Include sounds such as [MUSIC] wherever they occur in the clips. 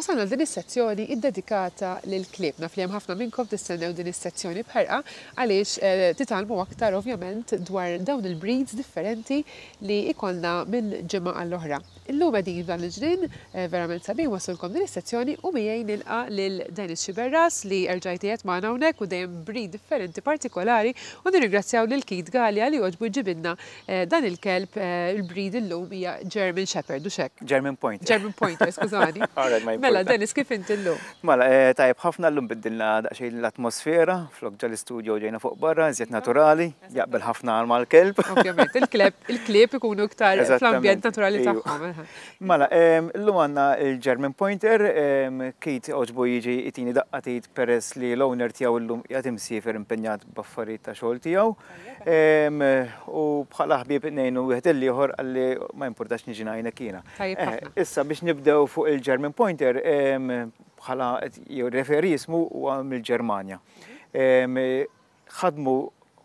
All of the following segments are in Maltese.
Wasalna din is-sezzjoni iddedikata lil klib naf li hemm ħafna minnkom tistennew din is-sezzjoni bħerqa għaliex eh, titalmu aktar ovvjament dwar dawn il-breeds differenti li jkollna minn ġimgħa għall-oħra. Illum qegħdin dan il-ġrin eh, verament sabiħ wasulkom din is-sezzjoni u miegħi nilqa lil Dennis Xiberras li erġajtijiet magħna hawnhekk u dejjem breed differenti partikolari u nirringrazzjaw lil Kid Galia li jogħġbu ġibinna eh, dan il-kelb il-breed illum hija German Shepherd u xek. German Pointer. German Pointer, [LAUGHS] skużani. Mela, Dennis, kif inti l-lum? Mela, eh, tajb, ħafna l-lum biddilna daqxejn l-atmosfera, flok ġal studio ġejna fuq barra, zjet naturali, jaqbel ħafna għalma l-kelb. Ovvjament, il klep [LAUGHS] il-kleb ikunu iktar fl-ambjent naturali tagħhom. [LAUGHS] Mela, l-lum għanna il-German Pointer, Kate oġbu jiġi itini daqqatit peress li l-owner tijaw l-lum jgħatim sifer impenjat baffarit ta' xol tijaw. U bħala ħbib nejnu wieħed l-liħor għalli ma importax nġina jina kiena. Issa biex nibdew fuq il-German Pointer, refer bħala referi jismu u mill ġermania Ħadmu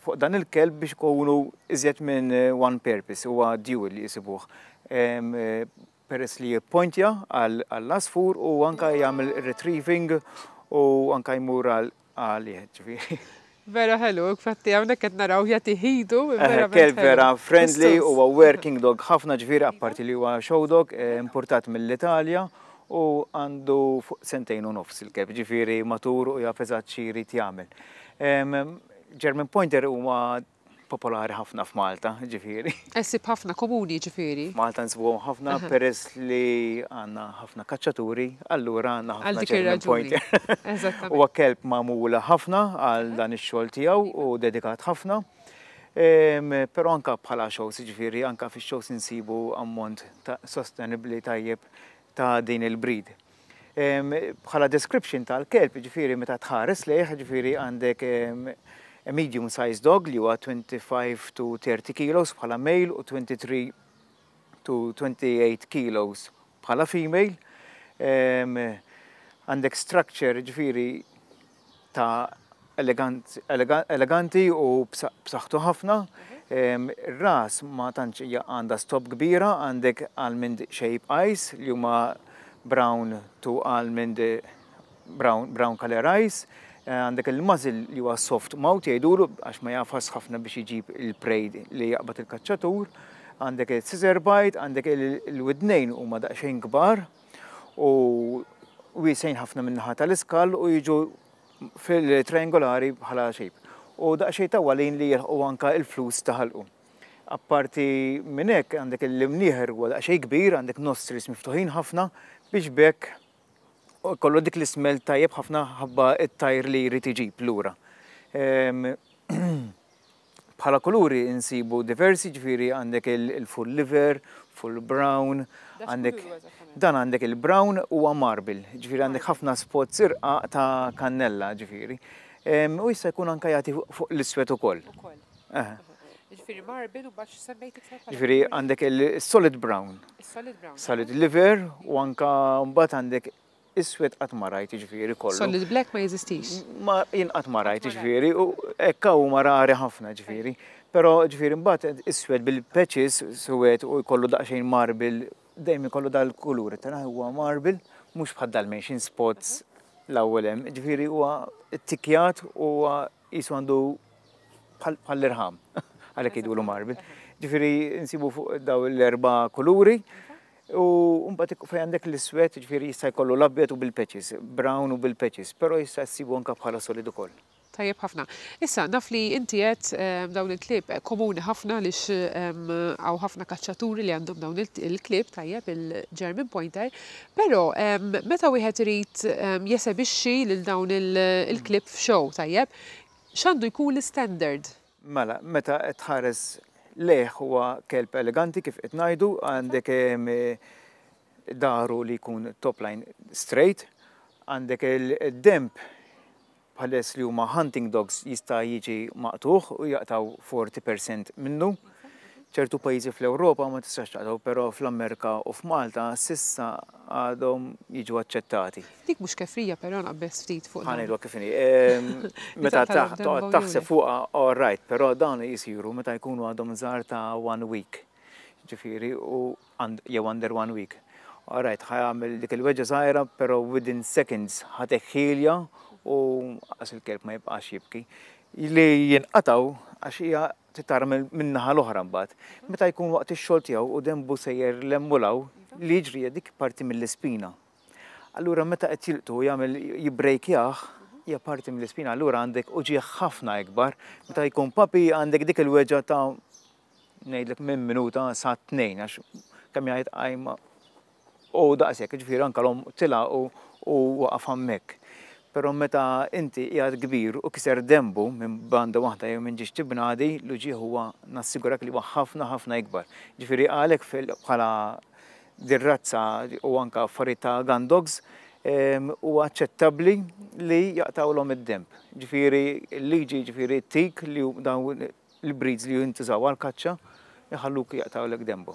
fuq dan il-kelb biex kownu iżjed minn eh, one purpose, huwa dual li jisibuħ. Eh, peress li pointja għall-asfur u anka jagħmel retrieving u anka jmur għal-jħed. Vera ħelu, kfatti għawna kett naraw jgħati ħidu. Eh, kelb vera friendly u working dog ħafna ġviri apparti li huwa show dog importat mill-Italja u għandu fuq sentejn u nofs il kef ġifiri matur u jafezat xiri tjamil. German Pointer huwa popolari ħafna f'Malta, ġifiri. [LAUGHS] Essib ħafna komuni ġifiri. Malta nsibu ħafna peress li għanna ħafna kacċaturi, allura għanna ħafna German Pointer. U [LAUGHS] [LAUGHS] kelb mamula ħafna għal dan ix-xogħol tiegħu u dedikat ħafna. Pero anka bħala shows, ġifiri, anka fi shows nsibu ammont sostenibli tajjeb ta' din il-breed. Bħala description tal-kelb, ġifiri meta tħares lejh, ġifiri għandek medium size dog li huwa 25 to 30 kilos bħala male u 23 to 28 kilos bħala female. Għandek structure ġifiri ta' eleganti u b'saħħtu ħafna. Ras ma tantx għandha stop kbira, għandek almond shape ice li huma brown to almond eh, brown, brown color ice, eh, għandek il mazil li huwa soft mouth jgħidulu għax ma jafas ħafna biex iġib il-prejd li jaqbad il-kaċċatur, għandek il-scissor bite, għandek il-widnejn huma daqsxejn kbar u wisejn ħafna minnaħa tal iskal u jiġu fil-triangolari bħala shape u daqxej tawa lejn li jirħu anka il-flus taħalqu. Apparti minn hekk għandek il-limnieħer u daqxej kbir għandek nostris miftuħin ħafna biex bekk kollu dik l-ismel tajjeb ħafna ħabba it-tajr li jrid iġib lura. [CLEARS THROAT] Bħala kuluri insibu diversi ġviri għandek il-full liver, full brown, għandek dan għandek il-brown u marble, ġviri għandek ħafna spot sirqa ta' kannella ġviri. U jista' jkun anka jati fuq l iswet u koll. Ġifiri, marbid u bax semmejt iktar. Ġifiri, għandek il-solid brown. Solid brown. Solid liver u anka mbat għandek iswet għatmarajt ġifiri rajt jiġifieri kollu. Solid black ma jeżistix. Ma jinqat ma rajt ġifieri u hekk huma rari ħafna ġifiri. Pero ġifiri mbat iswet bil peċis suwet u kollu daqsxejn marbil dejjem kollu dal-kulur. Tara huwa marbil mhux bħad dal-menxin spots l-ewwel hemm. huwa t-tikjat u jisu għandu bħall-irħam [LAUGHS] għalhekk jidulu marbit. Ġifieri nsibu fuq daw l-erba' kuluri. U mbagħad fej għandek l-iswed ġifieri jista' jkollu l-abjad u bil-peċis, brown u bil-peċis, però jista' ssibu anke bħala solid ukoll. Tajjeb ħafna. Issa, naf li inti għed eh, dawn il-klib eh, komuni ħafna li għaw ħafna kaċċaturi li għandhom dawn il-klib tajjeb il-German Pointer, pero meta wieħed irid jesebixxi lil dawn il-klib show tajjeb, x'għandu jkun l-standard? Mela, meta tħares leħ huwa kelb eleganti kif qed ngħidu għandek daru li jkun top line straight, għandek il-demp bħalles li huma hunting dogs jista' jiġi maqtuħ u jaqtaw 40% minnu. ċertu pajjiżi fl-Ewropa ma tistax taqtaw, però fl-Amerika u f'Malta sissa għadhom jiġu aċċettati. Dik mhux kefrija però naqbess ftit fuq. Ħanejdu kifini. Ehm, [LAUGHS] meta taħseb fuqha all right, però dan jisiru meta jkunu għadhom żgħar ta' one week. Ġifieri u jew under one week. All right, ħajamil dik il-weġġa żgħira, però within seconds ħateħħilja u għas il-kelb ma jibqax jibki li jinqataw għax hija titar minnaħa l-oħra mbagħad. Meta jkun waqt ix-xogħol tiegħu u dembu sejjer l lemmulaw li jiġri dik parti mill-ispina. Allura meta qed jilqtu jagħmel jibrejkjah hija parti mill-ispina, allura għandek uġi ħafna ikbar, meta jkun papi għandek dik il weġa ta' ngħidlek minn minuta sa' tnejn għax kemm jgħid qajma u daqshekk, ġifieri anke l tila' u waqaf hemmhekk. Pero meta inti jgħad kbir u kiser dembu minn banda waħda jew minn ġiġ bnadi, l-ġi huwa nassigurak li huwa ħafna ħafna ikbar. Ġifiri għalek bħala dirrazza u anka farita gun dogs u għacċettabli li jaqtawlhom id-demb. Ġifiri l-liġi ġifiri tik li dawn il-breeds li jintużaw għal-kaċċa jħalluk jaqtawlek dembu.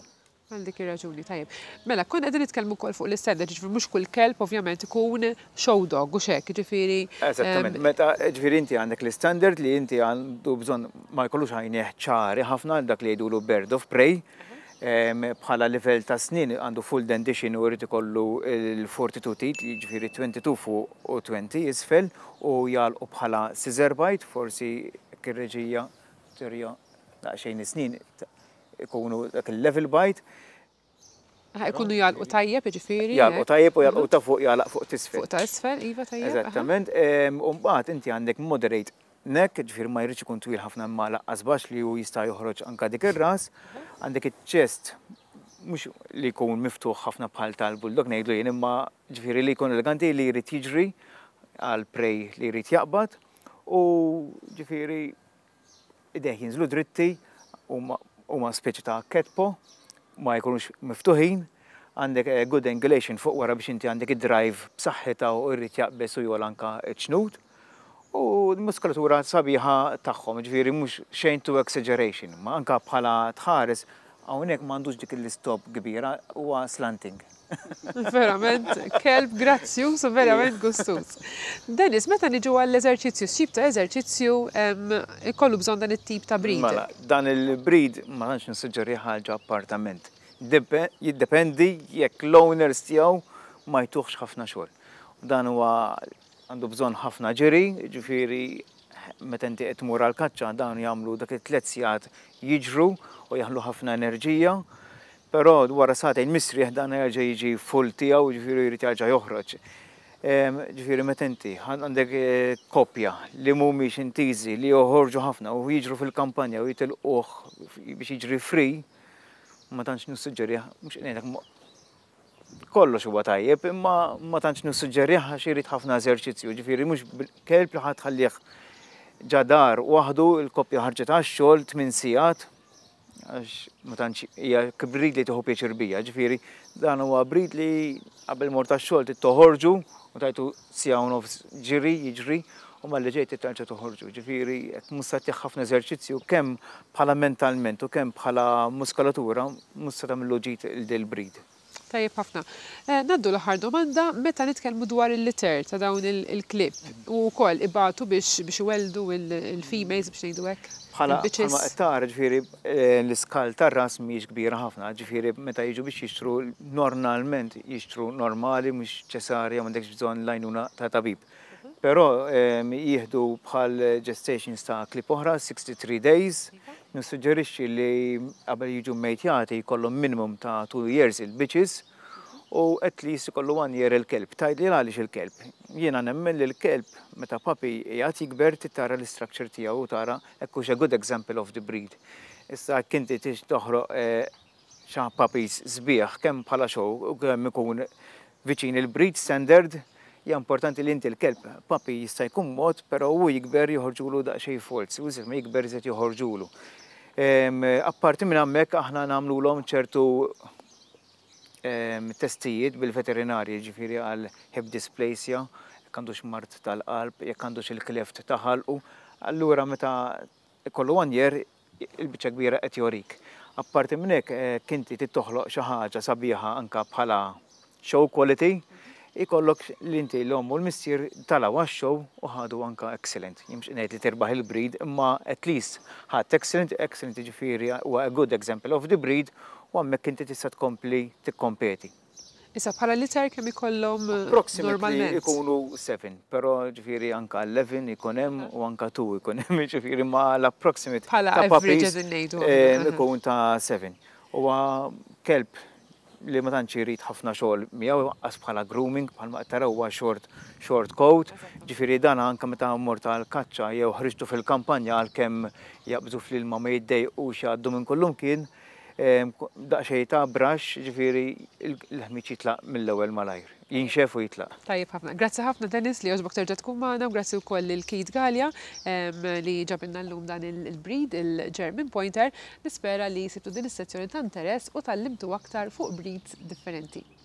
Għal dik ir-raġuni, tajjeb. Mela, kun għedin nitkellmu wkoll fuq l-istandard, ġifieri mhux kull kelb ovvjament ikun show dog u xek, ġifiri. Eżattament, ehm, meta ġifiri inti għandek l-istandard li inti għandu bżonn ma jkollux ħajneħ ċari ħafna dak li jidulu bird of prey ehm, bħala level ta' snin għandu full dentition u rrit ikollu il-42 tit, ġifieri 22 fuq u 20 isfel u u bħala scissor bite, forsi kirreġija terja daqsxejn snin ikunu dak il-level bite. Ikunu jgħalqu tajjeb, ġifiri. Jgħalqu tajjeb u jgħalqu mhm. ta' fuq jalaq fuq tisfel. Fuq ta' isfel, iva tajjeb. Eżattament, umbaħt inti għandek moderate nek, ġifir ma jirriċ ikun twil ħafna mmala laqqas li ju jista' joħroġ anka dik ir-ras, mhm. għandek iċ-ċest mux li jkun miftuħ ħafna bħal tal-bulldog ngħidu jien imma ġifiri li jkun eleganti li jrid jiġri għal prej li jrid jaqbad u ġifiri ideħ jinżlu dritti u huma speċi ta' ketpo, ma jkunux miftuħin, għandek eh, good angulation fuq wara biex inti għandek id-drive b'saħħitha u rrid jaqbes u jol anka ċnut. U l-muskulatura sabiħa tagħhom, ġifieri mhux xejn to exaggeration, ma anka bħala tħares għawnek mandux dik l-istop kbira u slanting. [LAUGHS] Verament, kelb grazzjus u verament gustus. Dennis, meta niġu għall-eżerċizzju, xib ta' eżerċizzju kollu bżon dan it-tip ta' breed? Mala, dan il-breed ma nix nsuġġeri ħaġa appartament. Jiddependi jekk l-owners tiegħu ma jtuħx ħafna xogħol. Dan huwa għandu bżon ħafna ġiri, ġifieri meta inti qed tmur għal kaċċa dan jagħmlu dak it-tliet sigħat jiġru u jaħlu ħafna enerġija. Però wara sagħtejn misri dan jerġa' jiġi full tiegħu ġifieri jrid jerġa' joħroġ. Ehm, ġifieri meta inti għandek e, koppja li mhumiex intiżi li joħorġu ħafna u jiġru fil-kampanja u jitilquh biex jiġri fri, ma tantx nissuġġerih mhux ngħidlek kollox huwa tajjeb, imma ma tantx nissuġġerih għax irid ħafna eżerċizzju, ġifieri mhux kelb li ħadd ħallih ġadar waħdu il-koppja ħarġet għax-xogħol tmin sigħat għax matanċi tantx hija kibrid li tieħu pjaċir bija, ġifieri dan huwa brid li qabel mor tax-xogħol tittoħorġu u tajtu sijaw u ġiri jiġri u malli ġejt tittanċa toħorġu. Ġifieri qed musta tieħ ħafna eżerċizzju kemm bħala mentalment u kemm bħala muskolatura musta tagħmlu ġid il-brid. Tajjeb ħafna. Eh, naddu l-aħħar domanda meta nitkellmu dwar il-liter ta' dawn il-klib u wkoll ibatu biex biex iweldu il-females biex ngħidu hekk. Bħala ma tara ġifieri eh, l-iskal tar-ras mhijiex kbira ħafna, ġifieri meta jiġu biex jixtru normalment jixtru normali mhux ċesarja m'għandekx bżonn lajnuna ta' tabib. Pero ehm, jihdu bħal gestation sta klip oħra, 63 days, nissuġġerixxi li qabel jiġu mejtjati jkollhom minimum ta' 2 years il-bitches u at least ikollu one year il-kelb. Tajd li għaliex il-kelb. Jiena nemmen li l-kelb meta papi jgħat jikber tara l-istructure tiegħu u tara ekkux a good example of the breed. Issa kinti tix toħroq eh, xa papis zbieħ kemm bħala xow u kemm ikun viċin il-breed standard hija importanti li inti l-kelb papi jista' jkun mod, però hu jikber joħorġulu daqsxejn forzi, u ma jikber iżet joħorġulu. Apparti minn hemmhekk aħna nagħmlulhom ċertu testijiet bil-veterinarji ġifieri għal hip dysplasia, jekk għandux mart tal-qalb, jekk għandux il-kleft ta' ħalqu. allura meta kollu għanjer il-biċċa kbira qed jorik. Apparti minn hekk eh, kinti tittoħloq xi ħaġa sabiħa anka bħala show quality ikollok l-inti l-om u l missir tala waxxow u ħadu anka excellent. Jimx ngħid li terbaħ il-breed, ma at least ħadd excellent, excellent ġifieri u a good example of the breed u għammek inti tista' tkompli t-kompeti. Issa bħala liter kemm ikollhom eh, normalment. Ikunu 7, però ġifieri anka 11 ikun hemm u anka 2 ikun hemm, [LAUGHS] ġifieri ma l-approximate. ta' papis. qegħdin eh, Ikun ta' 7. Huwa kelb li ma tantx irid ħafna xogħol miegħu qas bħala grooming bħalma qed tarawha short short coat. Ġifieri dan anke meta mort għall kaċċa jew ħriġtu fil-kampanja għalkemm jaqbżu fl-ilma ma jiddejqux għaddu minn kullum kien daqxej ta' brax ġifiri l-ħmiċ jitlaq mill-ewel malajr. Jinxef u jitlaq. Tajib ħafna. Grazzi ħafna Dennis li oġbok terġa tkun maħna u grazzi u koll il kid Galja li ġabinna l-lum dan il-breed, il-German Pointer. Nispera li sibtu din is-sezzjoni ta' interess u tal-limtu aktar fuq breeds differenti.